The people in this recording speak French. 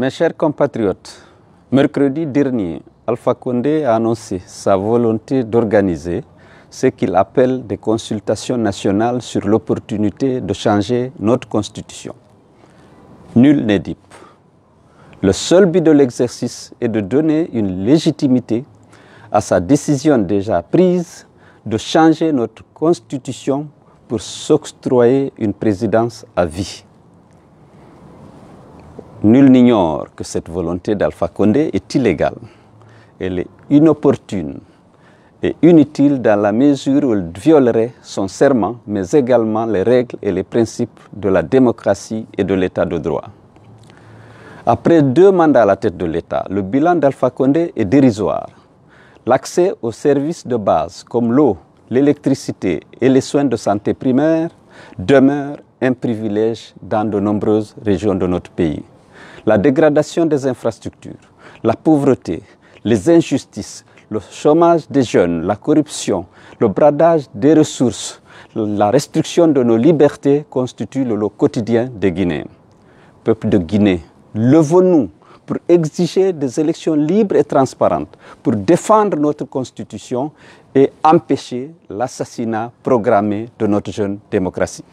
Mes chers compatriotes, mercredi dernier, Alpha Condé a annoncé sa volonté d'organiser ce qu'il appelle des consultations nationales sur l'opportunité de changer notre constitution. Nul n'est dit. Le seul but de l'exercice est de donner une légitimité à sa décision déjà prise de changer notre constitution pour s'octroyer une présidence à vie. Nul n'ignore que cette volonté d'Alpha Condé est illégale. Elle est inopportune et inutile dans la mesure où elle violerait son serment, mais également les règles et les principes de la démocratie et de l'état de droit. Après deux mandats à la tête de l'État, le bilan d'Alpha Condé est dérisoire. L'accès aux services de base comme l'eau, l'électricité et les soins de santé primaires demeure un privilège dans de nombreuses régions de notre pays la dégradation des infrastructures, la pauvreté, les injustices, le chômage des jeunes, la corruption, le bradage des ressources, la restriction de nos libertés constituent le lot quotidien des Guinéens. Peuple de Guinée, levons-nous pour exiger des élections libres et transparentes, pour défendre notre Constitution et empêcher l'assassinat programmé de notre jeune démocratie.